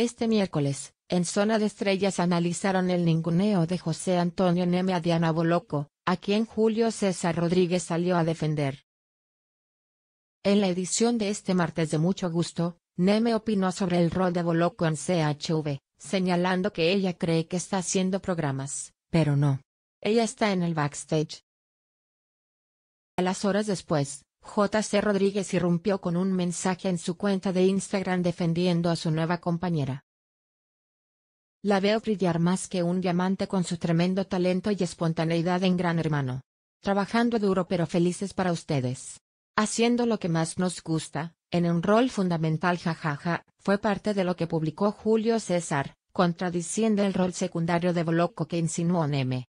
Este miércoles, en Zona de Estrellas analizaron el ninguneo de José Antonio Neme a Diana Boloco, a quien Julio César Rodríguez salió a defender. En la edición de este martes de mucho gusto, Neme opinó sobre el rol de Boloco en CHV, señalando que ella cree que está haciendo programas, pero no. Ella está en el backstage. A las horas después, J.C. Rodríguez irrumpió con un mensaje en su cuenta de Instagram defendiendo a su nueva compañera. La veo brillar más que un diamante con su tremendo talento y espontaneidad en Gran Hermano. Trabajando duro pero felices para ustedes. Haciendo lo que más nos gusta, en un rol fundamental jajaja, fue parte de lo que publicó Julio César, contradiciendo el rol secundario de Boloco que insinuó Neme.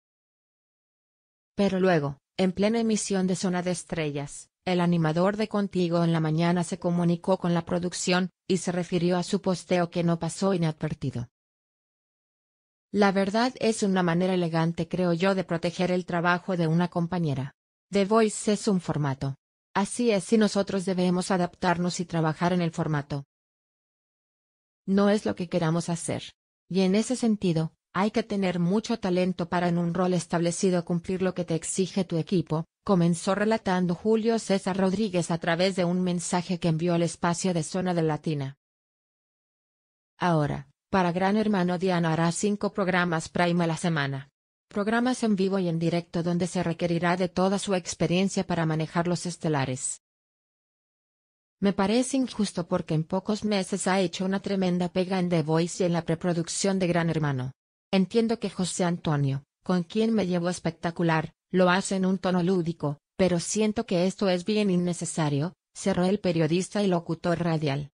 Pero luego, en plena emisión de Zona de Estrellas, el animador de Contigo en la mañana se comunicó con la producción, y se refirió a su posteo que no pasó inadvertido. La verdad es una manera elegante creo yo de proteger el trabajo de una compañera. The Voice es un formato. Así es y nosotros debemos adaptarnos y trabajar en el formato. No es lo que queramos hacer. Y en ese sentido, hay que tener mucho talento para en un rol establecido cumplir lo que te exige tu equipo, comenzó relatando Julio César Rodríguez a través de un mensaje que envió al espacio de Zona de Latina. Ahora, para Gran Hermano Diana hará cinco programas Prime a la semana. Programas en vivo y en directo donde se requerirá de toda su experiencia para manejar los estelares. Me parece injusto porque en pocos meses ha hecho una tremenda pega en The Voice y en la preproducción de Gran Hermano. Entiendo que José Antonio, con quien me llevo espectacular, lo hace en un tono lúdico, pero siento que esto es bien innecesario, cerró el periodista y locutor radial.